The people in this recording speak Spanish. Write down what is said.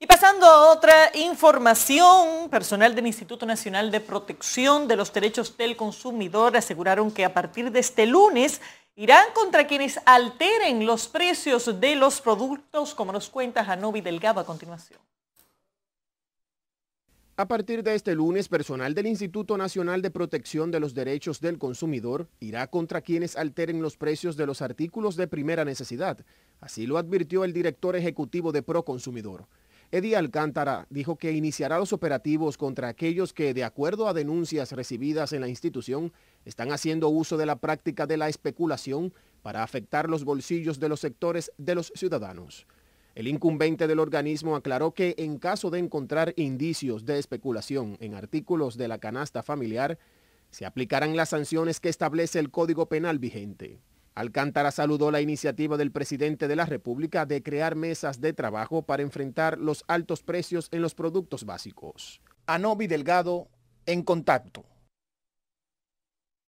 Y pasando a otra información, personal del Instituto Nacional de Protección de los Derechos del Consumidor aseguraron que a partir de este lunes irán contra quienes alteren los precios de los productos, como nos cuenta Janobi Delgado a continuación. A partir de este lunes, personal del Instituto Nacional de Protección de los Derechos del Consumidor irá contra quienes alteren los precios de los artículos de primera necesidad. Así lo advirtió el director ejecutivo de Proconsumidor. Eddie Alcántara dijo que iniciará los operativos contra aquellos que, de acuerdo a denuncias recibidas en la institución, están haciendo uso de la práctica de la especulación para afectar los bolsillos de los sectores de los ciudadanos. El incumbente del organismo aclaró que en caso de encontrar indicios de especulación en artículos de la canasta familiar, se aplicarán las sanciones que establece el Código Penal vigente. Alcántara saludó la iniciativa del presidente de la República de crear mesas de trabajo para enfrentar los altos precios en los productos básicos. Anobi Delgado, en contacto.